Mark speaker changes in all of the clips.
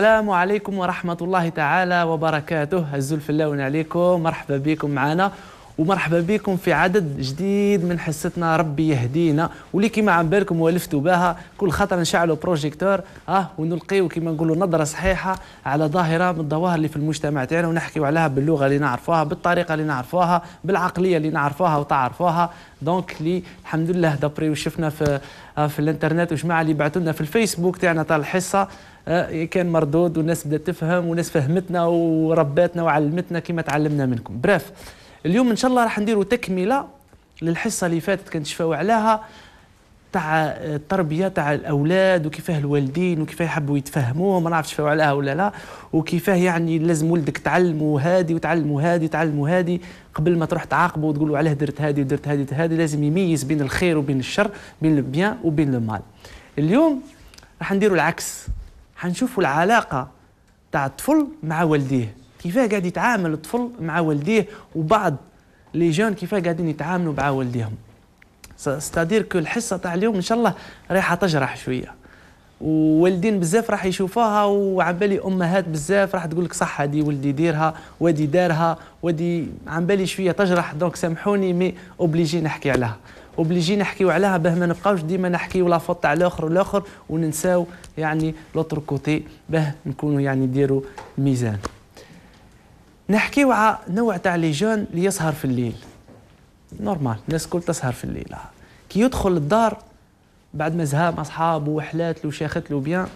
Speaker 1: السلام عليكم ورحمة الله تعالى وبركاته الزلف الله عليكم مرحبا بكم معنا ومرحبا بكم في عدد جديد من حصتنا ربي يهدينا واللي كيما عم بالكم والفتوا بها كل خطر نشعلوا بروجيكتور اه ونلقيو كيما نقولوا نظره صحيحه على ظاهره من الظواهر اللي في المجتمع تاعنا ونحكيو عليها باللغه اللي نعرفوها بالطريقه اللي نعرفوها بالعقليه اللي نعرفوها وتعرفوها دونك لي الحمد لله دابري وشفنا في آه، في الانترنت وجماعه اللي بعثوا لنا في الفيسبوك تاعنا تاع الحصه آه، كان مردود والناس بدات تفهم والناس فهمتنا ورباتنا وعلمتنا كيما تعلمنا منكم براف اليوم ان شاء الله راح نديروا تكمله للحصه اللي فاتت كانت شفاو عليها تاع التربيه تاع الاولاد وكيفاه الوالدين وكيفاه يحبوا يتفهموا ما نعرفش شفاو عليها ولا لا وكيفاه يعني لازم ولدك تعلمه هادي وتعلمه هادي تعلمه هادي قبل ما تروح تعاقبه وتقول له علاه درت هادي ودرت هادي هادي لازم يميز بين الخير وبين الشر بين البيان وبين المال اليوم راح نديروا العكس حنشوفوا العلاقه تاع الطفل مع والديه كيفاه قاعد يتعامل الطفل مع والديه وبعض لي جون كيفاه قاعدين يتعاملوا مع والديهم ستادير كو الحصه تاع اليوم ان شاء الله رايحه تجرح شويه ووالدين بزاف راح يشوفوها وعبالي امهات بزاف راح تقول لك صح هذه ولدي ديرها ودي دارها ودي عبالي شويه تجرح دونك سامحوني مي اوبليجي نحكي عليها اوبليجي نحكيو عليها باه ما نبقاوش ديما نحكيو لا فوت تاع الاخر والاخر وننساو يعني لوتر كوتي باه نكونوا يعني نديروا ميزان نحكيو على نوع تاع لي جون اللي يسهر في الليل نورمال الناس الكل تسهر في الليل كي يدخل الدار بعد ما زها مع صحابه وحلات له شاخت له بيان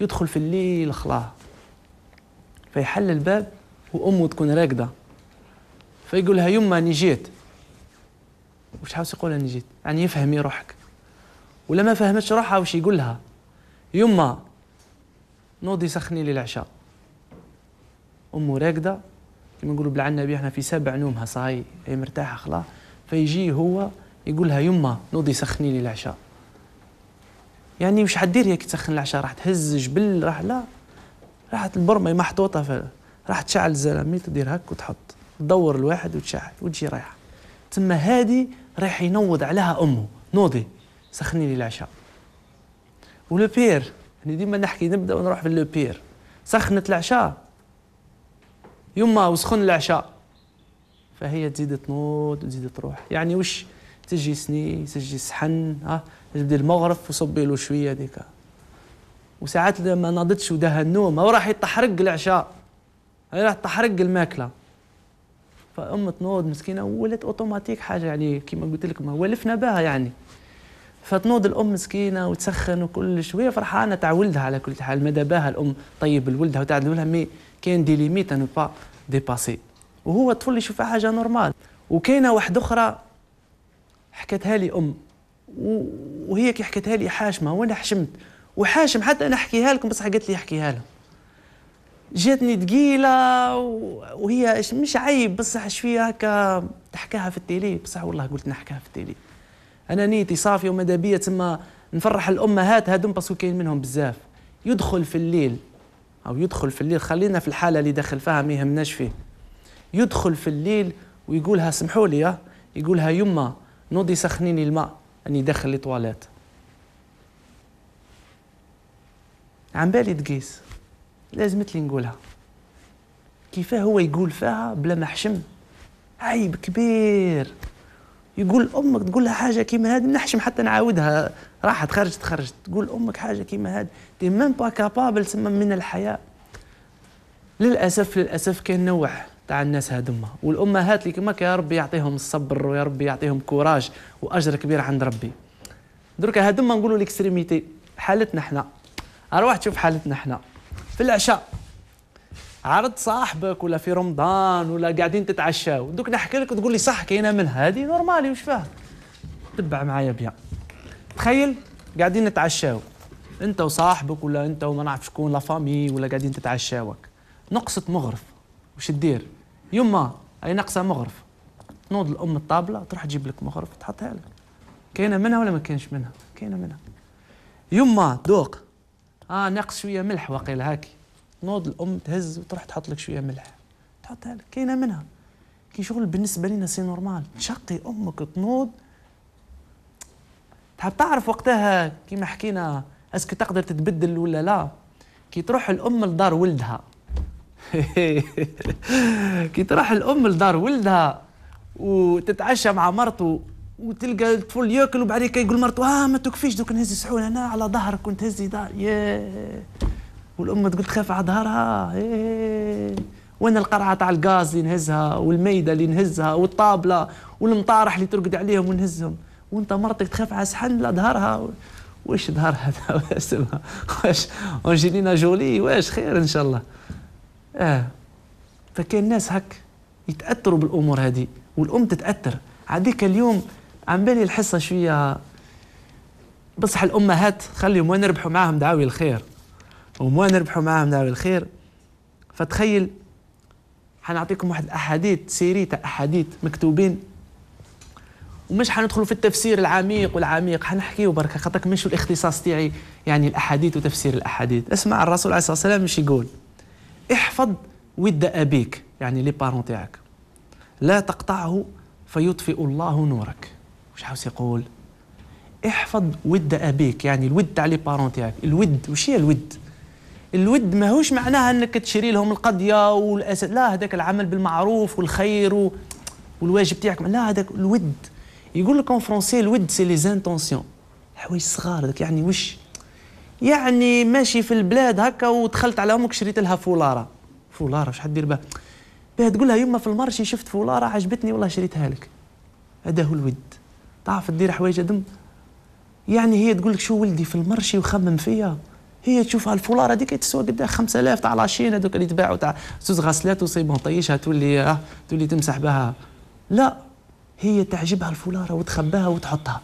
Speaker 1: يدخل في الليل خلاه فيحل الباب وامه تكون راقده فيقولها يما اني جيت وش حاوس يقول اني جيت يعني يفهمي روحك ولا ما فهمتش روحها وش يقولها يما نوضي سخني لي العشاء امه راقده كما نقولوا بالعنبي احنا في سبع نومها صاي هي مرتاحه خلاص فيجي هو يقول لها يما نوضي سخني لي العشاء يعني مش حدير كي تسخن العشاء راح تهز جبل راح لا راحت البرمه محطوطه ف راح تشعل الزلمه تدير هك وتحط تدور الواحد وتشعل وتجي رايحه تما هادي راح ينوض عليها امه نوضي سخني لي العشاء ولو بير يعني ديما نحكي نبدا ونروح في لو بير سخنت العشاء يما وسخن العشاء فهي تزيد تنوض وتزيد تروح يعني وش تجي سني تجي سحن ها تبدي المغرف وصبي له شويه ديك وساعات لما ناضتش ودها النوم هو راح يتحرق العشاء راح تحرق الماكله فام تنوض مسكينه ولات اوتوماتيك حاجه يعني كيما قلت لك ما ولفنا بها يعني فتنوض الام مسكينه وتسخن وكل شويه فرحانه تاع ولدها على كل حال مدى بها الام طيب لولدها وتعدلها مي كاين دي ليميت ان با ديباسي وهو الطفل اللي يشوفها حاجه نورمال وكاينه واحده اخرى حكتها لي ام وهي كي حكتها لي حاشمه وانا حشمت وحاشم حتى انا احكيها لكم بصح قالت لي احكيها لهم جاتني ثقيله وهي مش عيب بصح شويه هكا تحكاها في التيلي بصح والله قلت نحكاها في التيلي انا نيتي صافي وماذا بيا تما نفرح الامهات هذوم باسكو كاين منهم بزاف يدخل في الليل أو يدخل في الليل خلينا في الحالة اللي دخل فيها ما يهمناش فيه يدخل في الليل ويقولها سمحوا لي يقولها يما نوضي سخنيني الماء أني دخل لي عن بالي تقيس لازم تلي نقولها كيفاه هو يقول فيها بلا ما حشم عيب كبير يقول امك تقول لها حاجه كيما هذه نحشم حتى نعاودها راحت خرجت خرجت تقول امك حاجه كيما هذه تي ميم با كابابل سما من الحياه للاسف للاسف كاين نوع تاع الناس هادما والامهات اللي كما يا ربي يعطيهم الصبر ويا ربي يعطيهم كوراج واجر كبير عند ربي دركا هادما نقولوا ليكستريميتي حالتنا احنا اروح تشوف حالتنا احنا في العشاء عرض صاحبك ولا في رمضان ولا قاعدين تتعشاو دوك نحكي لك وتقول لي صح كاينه منها هذه نورمالي واش فيها تبع معايا بيان تخيل قاعدين نتعشاو انت وصاحبك ولا انت وما نعرف شكون لا فامي ولا قاعدين تتعشاوك نقصت مغرف وش دير يما اي ناقصه مغرف تنوض الام الطابله تروح تجيب لك مغرف تحطها لك كاينه منها ولا ما كاينش منها كاينه منها يما دوق اه ناقص شويه ملح وقيل هاكي نوض الام تهز وتروح تحط لك شويه ملح تحطها لك كاينه منها كي شغل بالنسبه لنا سي نورمال تشقي امك تنوض تحب تعرف وقتها كيما حكينا اسكو تقدر تتبدل ولا لا كي تروح الام لدار ولدها كي تروح الام لدار ولدها وتتعشى مع مرته وتلقى الطفل ياكل وبعد يقول مرته اه ما تكفيش دوك نهز السحون هنا على ظهرك ونتهزي دار ياه والام تقول تخاف على ظهرها إيه. وانا القرعه تاع الغاز اللي نهزها والميده اللي نهزها والطابله والمطارح اللي ترقد عليهم ونهزهم وانت مرتك تخاف على سحن لظهرها ظهرها واش ظهر هذا اسمها واش انجلينا جولي واش خير ان شاء الله اه فكان ناس هك يتاثروا بالامور هذه والام تتاثر عاديك اليوم عم بالي الحصه شويه بصح الامهات خليهم وين ونربحوا معاهم دعاوي الخير وما نربحوا معاهم دار الخير فتخيل حنعطيكم واحد الاحاديث سيري تاع احاديث مكتوبين ومش حندخلوا في التفسير العميق والعميق حنحكيو بركة خاطرك مش الاختصاص تاعي يعني الاحاديث وتفسير الاحاديث اسمع الرسول عليه الصلاه والسلام مش يقول احفظ ود ابيك يعني لي بارون تاعك لا تقطعه فيطفئ الله نورك واش عاوز يقول احفظ ود ابيك يعني الود تاع لي بارون تاعك الود وش هي الود الود ماهوش معناها انك تشري لهم القضيه والأس... لا هذاك العمل بالمعروف والخير و... والواجب تاعك لا هذاك الود يقول لك اون فرونسي الود سي لي زانتونسيون حوايج صغار هذاك يعني وش يعني ماشي في البلاد هكا ودخلت على امك شريت لها فولاره فولاره واش حدير بها بها تقول لها يما في المارشي شفت فولاره عجبتني والله شريتها لك هذا هو الود تعرف دير حوايج دم يعني هي تقول لك شو ولدي في المرشي وخمم فيا هي تشوف الفولار هذيك تسوى قداه 5000 تاع لاشين هذوك اللي تباعوا تاع زوز غسلات وصيبهم طيشها تولي آه، تولي تمسح بها لا هي تعجبها الفولاره وتخباها وتحطها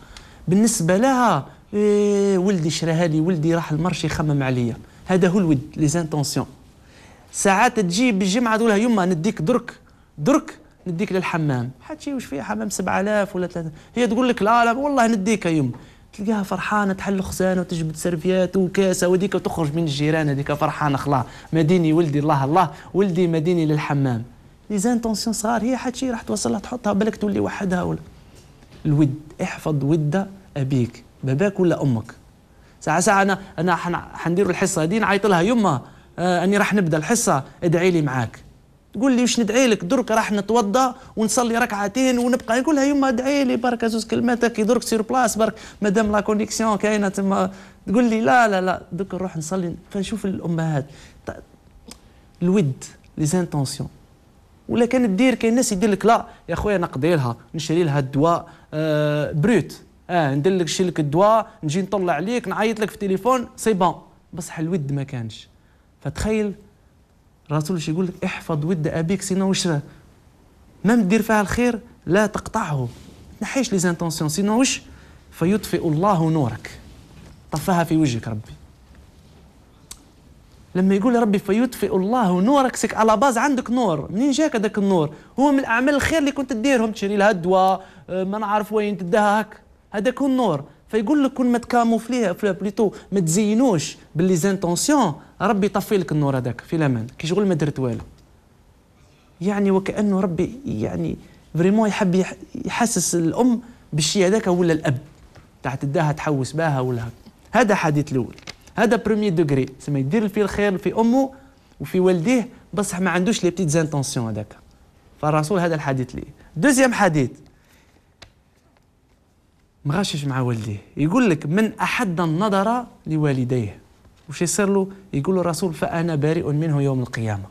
Speaker 1: بالنسبه لها إيه ولدي شراها لي ولدي راح المرش يخمم عليا هذا هو الود لي زانتونسيون ساعات تجي بالجمعه تقول لها يما نديك درك درك نديك للحمام حتى وش فيها حمام 7000 ولا 3000 هي تقول لك لا لا والله نديك يما تلقاها فرحانه تحل خزانه وتجبد سرفيات وكاسه وديك وتخرج من الجيران هذيك فرحانه خلاص مديني ولدي الله الله ولدي مديني للحمام لي زانتونسيون صغار هي حتى شي راح توصلها تحطها بالك تولي وحدها ولا الود احفظ ود ابيك باباك ولا امك ساعه ساعه انا انا حنديروا الحصه هذي نعيط لها يما آه اني راح نبدا الحصه ادعي لي معاك تقول لي واش ندعي لك درك راح نتوضا ونصلي ركعتين ونبقى نقول لها يما ادعي لي برك زوج كلمات كي درك سير بلاس برك مادام لا كونيكسيون كاينه تما تقول لي لا لا لا درك نروح نصلي فنشوف الامهات الود لي زانتونسيون ولا كان دير كاين ناس يدير لك لا يا خويا نقضي لها نشري لها الدواء آه بروت اه ندير لك نشري لك الدواء نجي نطلع عليك نعيط لك في التليفون سي بون بصح الود ما كانش فتخيل الرسول مش يقول لك احفظ ود ابيك سينا وشرا مام دير فيها الخير لا تقطعه تنحيش لي زانتونسيون سينا وش فيطفئ الله نورك طفاها في وجهك ربي لما يقول ربي فيطفئ الله نورك سك على باز عندك نور منين جاك هذاك النور هو من اعمال الخير اللي كنت تديرهم تشري لها الدواء آه، ما نعرف وين تديها هك هذاك هو النور فيقول لك كون ما تكاموفليه بليتو ما تزينوش باللي زانتونسيون ربي يطفي لك النور هذاك في الامان كي شغل ما درت والو يعني وكانه ربي يعني فريمون يحب يحسس الام بالشيء هذاك ولا الاب تاع تداها تحوس بها ولا هذا حديث الاول هذا بروميي دوغري سما يدير في الخير في امه وفي والديه بصح ما عندوش لي بتيت زانتونسيون هذاك فالرسول هذا الحديث ليه دوزيام حديث ما غاشش مع والديه يقول لك من أحد النظر لوالديه وش يصير له يقول الرسول فأنا بارئ منه يوم القيامة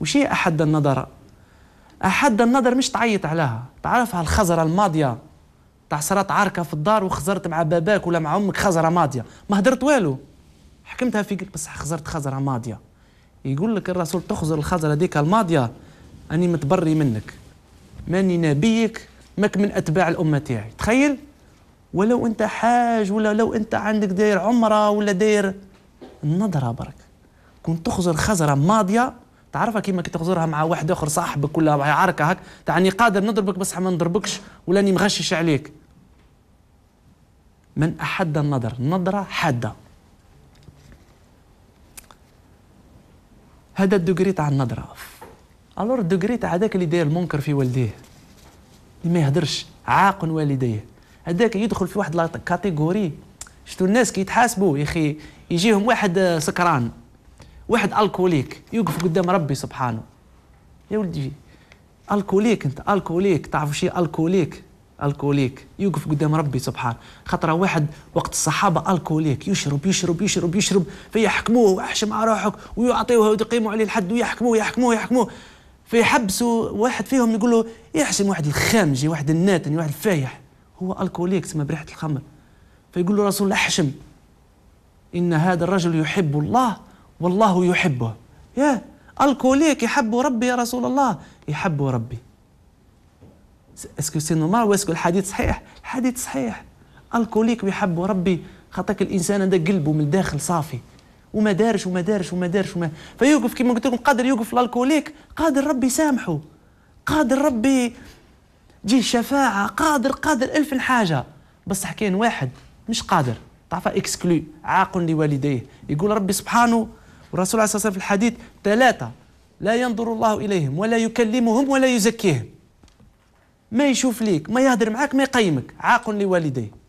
Speaker 1: وش هي أحد النظر أحد النظر مش تعيط عليها تعرفها الخزرة الماضية تاع صرات عركة في الدار وخزرت مع باباك ولا مع أمك خزرة ماضية ما هدرت والو حكمتها في بس بصح خزرت خزرة ماضية يقول لك الرسول تخزر الخزرة ديك الماضية أني متبري منك ماني نبيك ماك من أتباع الأمة تاعي تخيل ولو انت حاج ولا لو انت عندك داير عمره ولا داير النظره برك كنت تخزر خزره ماضيه تعرفها كيما كي تخزرها مع واحد اخر صاحبك ولا عركه هك تعني قادر نضربك بس ما نضربكش ولاني مغشش عليك من احد النظر نظره حاده هذا الدوغري تاع النظره الور الدوغري تاع هذاك اللي داير المنكر في والديه اللي ما يهدرش عاق والديه هذاك يدخل في واحد كاتيجوري شتو الناس كيتحاسبوا يا اخي يجيهم واحد آه، سكران واحد الكوليك يوقف قدام ربي سبحانه يا ولدي الكوليك انت الكوليك تعرف شي الكوليك الكوليك يوقف قدام ربي سبحانه خطره واحد وقت الصحابه الكوليك يشرب يشرب يشرب يشرب فيحكموه وحش مع روحك ويعطيوه ويقيموا عليه الحد ويحكموه يحكموه يحكموه فيحبسوا واحد فيهم يقول له يحسم واحد الخامجي واحد الناتن واحد الفايح هو الكوليك تسمى بريحه الخمر فيقول له رسول الله احشم ان هذا الرجل يحب الله والله يحبه يا الكوليك يحب ربي يا رسول الله يحب ربي اسكو سي نورمال واسكو الحديث صحيح الحديث صحيح الكوليك يحب ربي خاطرك الانسان هذا قلبه من الداخل صافي وما دارش وما دارش وما دارش وما فيوقف كما قلت لكم قادر يوقف الالكوليك قادر ربي يسامحه قادر ربي جيل شفاعة قادر قادر ألف حاجة بصح كاين واحد مش قادر تعرف اكسكلو عاق لوالديه يقول ربي سبحانه والرسول عليه الصلاة والسلام في الحديث ثلاثة لا ينظر الله إليهم ولا يكلمهم ولا يزكيهم ما يشوف ليك ما يهدر معك ما يقيمك عاق لوالديه